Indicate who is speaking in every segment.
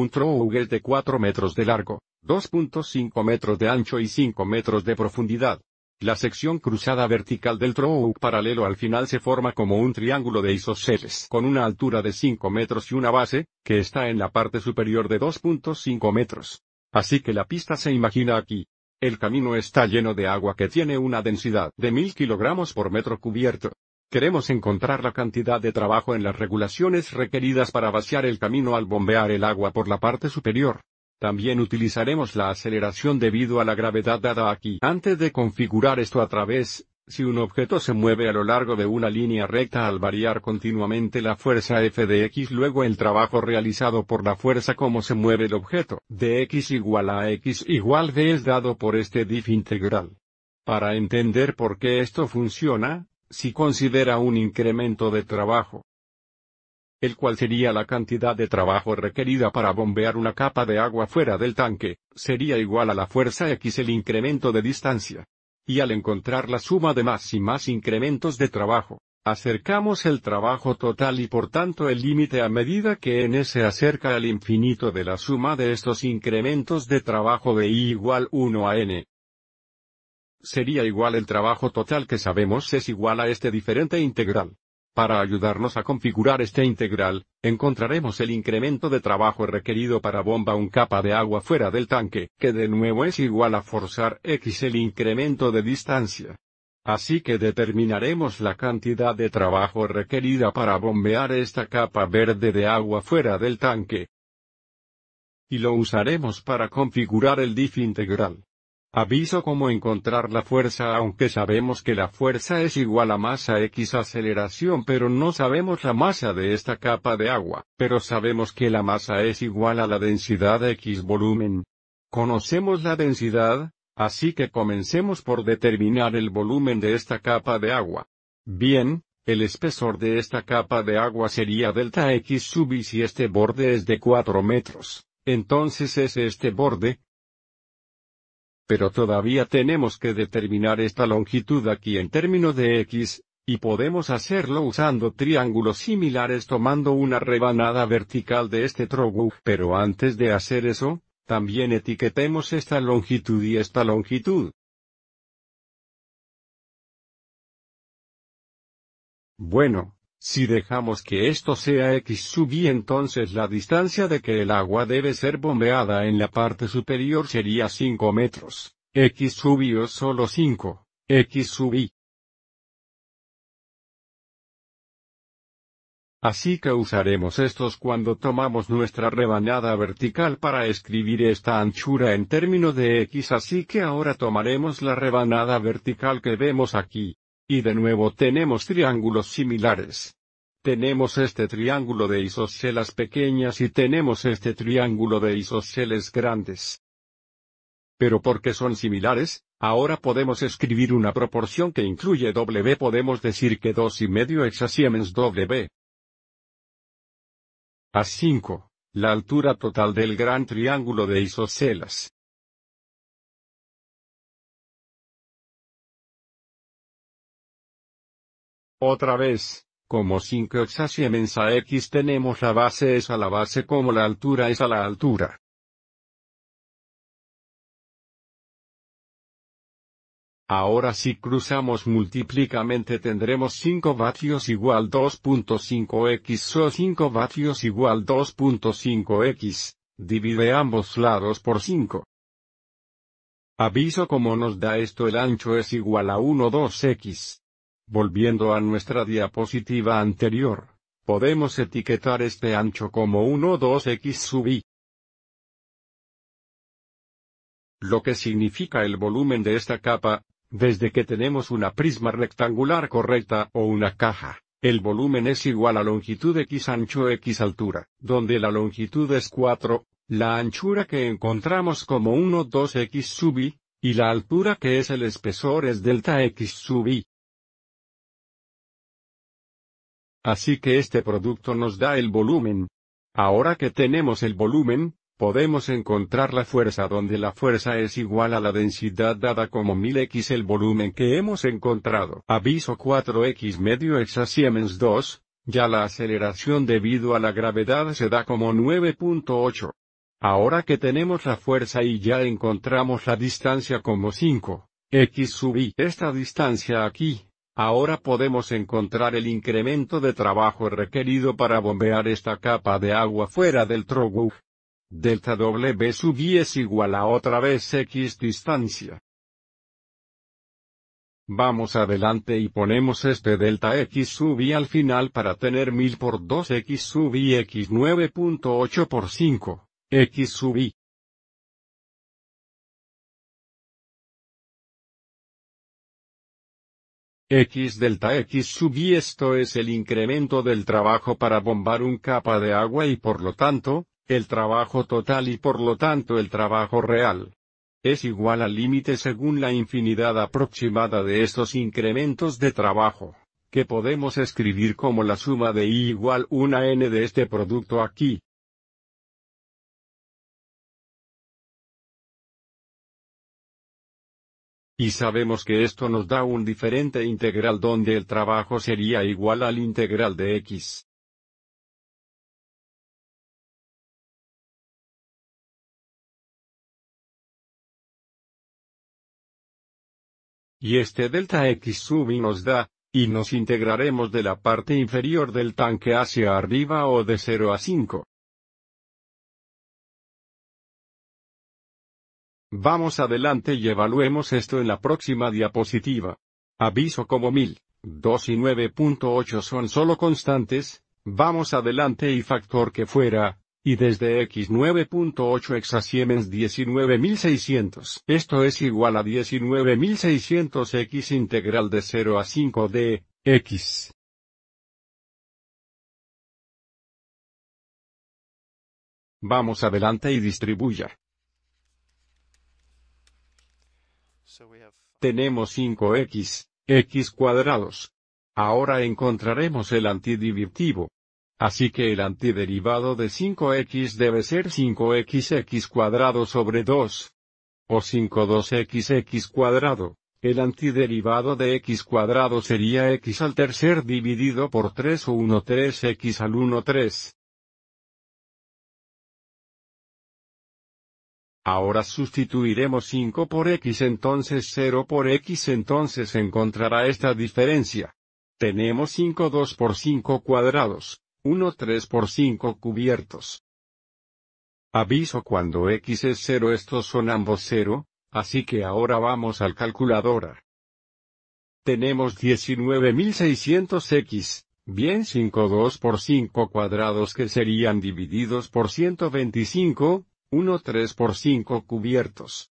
Speaker 1: un es de 4 metros de largo, 2.5 metros de ancho y 5 metros de profundidad. La sección cruzada vertical del trough paralelo al final se forma como un triángulo de isosceles con una altura de 5 metros y una base, que está en la parte superior de 2.5 metros. Así que la pista se imagina aquí. El camino está lleno de agua que tiene una densidad de 1000 kilogramos por metro cubierto, Queremos encontrar la cantidad de trabajo en las regulaciones requeridas para vaciar el camino al bombear el agua por la parte superior. También utilizaremos la aceleración debido a la gravedad dada aquí. Antes de configurar esto a través, si un objeto se mueve a lo largo de una línea recta al variar continuamente la fuerza F de X luego el trabajo realizado por la fuerza como se mueve el objeto de X igual a X igual V es dado por este dif integral. Para entender por qué esto funciona, si considera un incremento de trabajo, el cual sería la cantidad de trabajo requerida para bombear una capa de agua fuera del tanque, sería igual a la fuerza X el incremento de distancia. Y al encontrar la suma de más y más incrementos de trabajo, acercamos el trabajo total y por tanto el límite a medida que n se acerca al infinito de la suma de estos incrementos de trabajo de i igual 1 a n, sería igual el trabajo total que sabemos es igual a este diferente integral. Para ayudarnos a configurar este integral, encontraremos el incremento de trabajo requerido para bomba un capa de agua fuera del tanque, que de nuevo es igual a forzar x el incremento de distancia. Así que determinaremos la cantidad de trabajo requerida para bombear esta capa verde de agua fuera del tanque. Y lo usaremos para configurar el diff integral. Aviso cómo encontrar la fuerza aunque sabemos que la fuerza es igual a masa x aceleración pero no sabemos la masa de esta capa de agua, pero sabemos que la masa es igual a la densidad x volumen. Conocemos la densidad, así que comencemos por determinar el volumen de esta capa de agua. Bien, el espesor de esta capa de agua sería delta x sub y si este borde es de 4 metros, entonces es este borde, pero todavía tenemos que determinar esta longitud aquí en términos de x, y podemos hacerlo usando triángulos similares tomando una rebanada vertical de este trogu, Pero antes de hacer eso, también etiquetemos esta longitud y esta longitud. Bueno, si dejamos que esto sea x sub i entonces la distancia de que el agua debe ser bombeada en la parte superior sería 5 metros, x sub i o solo 5, x sub i. Así que usaremos estos cuando tomamos nuestra rebanada vertical para escribir esta anchura en término de x así que ahora tomaremos la rebanada vertical que vemos aquí. Y de nuevo tenemos triángulos similares. Tenemos este triángulo de isocelas pequeñas y tenemos este triángulo de isosceles grandes. Pero porque son similares, ahora podemos escribir una proporción que incluye W podemos decir que 2 y medio hexasiemens W. A 5. La altura total del gran triángulo de isocelas. Otra vez, como 5 exa a X tenemos la base es a la base como la altura es a la altura. Ahora si cruzamos multiplicamente tendremos 5 vatios igual 2.5x o 5 vatios igual 2.5x, divide ambos lados por 5. Aviso como nos da esto el ancho es igual a 1 2x. Volviendo a nuestra diapositiva anterior, podemos etiquetar este ancho como 2 x sub i. Lo que significa el volumen de esta capa, desde que tenemos una prisma rectangular correcta o una caja, el volumen es igual a longitud x ancho x altura, donde la longitud es 4, la anchura que encontramos como 2 x sub i, y la altura que es el espesor es delta x sub i. Así que este producto nos da el volumen. Ahora que tenemos el volumen, podemos encontrar la fuerza donde la fuerza es igual a la densidad dada como 1000x el volumen que hemos encontrado. Aviso 4x medio Siemens 2, ya la aceleración debido a la gravedad se da como 9.8. Ahora que tenemos la fuerza y ya encontramos la distancia como 5, x sub i. Esta distancia aquí, Ahora podemos encontrar el incremento de trabajo requerido para bombear esta capa de agua fuera del trogu. Delta W sub I es igual a otra vez X distancia. Vamos adelante y ponemos este delta x sub i al final para tener 1000 por 2 x sub i x 9.8 por 5, x sub i.
Speaker 2: X delta
Speaker 1: X sub y esto es el incremento del trabajo para bombar un capa de agua y por lo tanto, el trabajo total y por lo tanto el trabajo real. Es igual al límite según la infinidad aproximada de estos incrementos de trabajo, que podemos escribir como la suma de Y igual una N de este producto aquí. Y sabemos que esto nos da un diferente integral donde el trabajo sería igual al integral de x. Y este delta x sub y nos da, y nos integraremos de la parte inferior del tanque hacia arriba o de 0 a 5. Vamos adelante y evaluemos esto en la próxima diapositiva. Aviso como 1000, 2 y 9.8 son solo constantes, vamos adelante y factor que fuera, y desde x 9.8 exasiemens 19600. Esto es igual a 19600 x integral de 0 a 5 de
Speaker 2: x.
Speaker 1: Vamos adelante y distribuya. tenemos 5x, x cuadrados. Ahora encontraremos el antidivirtivo. Así que el antiderivado de 5x debe ser 5xx cuadrado sobre 2. O 52xx cuadrado. El antiderivado de x cuadrado sería x al tercer dividido por 3 o 1 3x al 1 3. Ahora sustituiremos 5 por x entonces 0 por x entonces encontrará esta diferencia. Tenemos 5 2 por 5 cuadrados, 1 3 por 5 cubiertos. Aviso cuando x es 0 estos son ambos 0, así que ahora vamos al calculadora. Tenemos 19.600x, bien 5 2 por 5 cuadrados que serían divididos por 125, 1 3 por 5 cubiertos.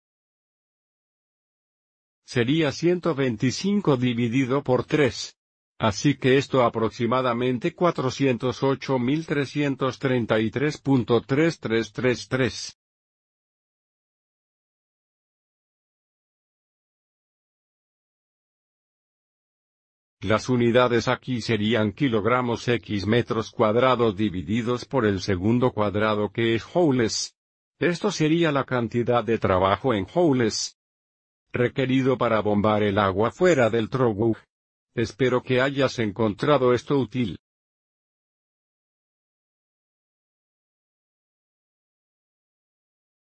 Speaker 1: Sería 125 dividido por 3. Así que esto aproximadamente 408.333.3333. Las unidades aquí serían kilogramos x metros cuadrados divididos por el segundo cuadrado que es joules. Esto sería la cantidad de trabajo en joules requerido para bombar el agua fuera del Trogug. Espero que
Speaker 2: hayas encontrado esto útil.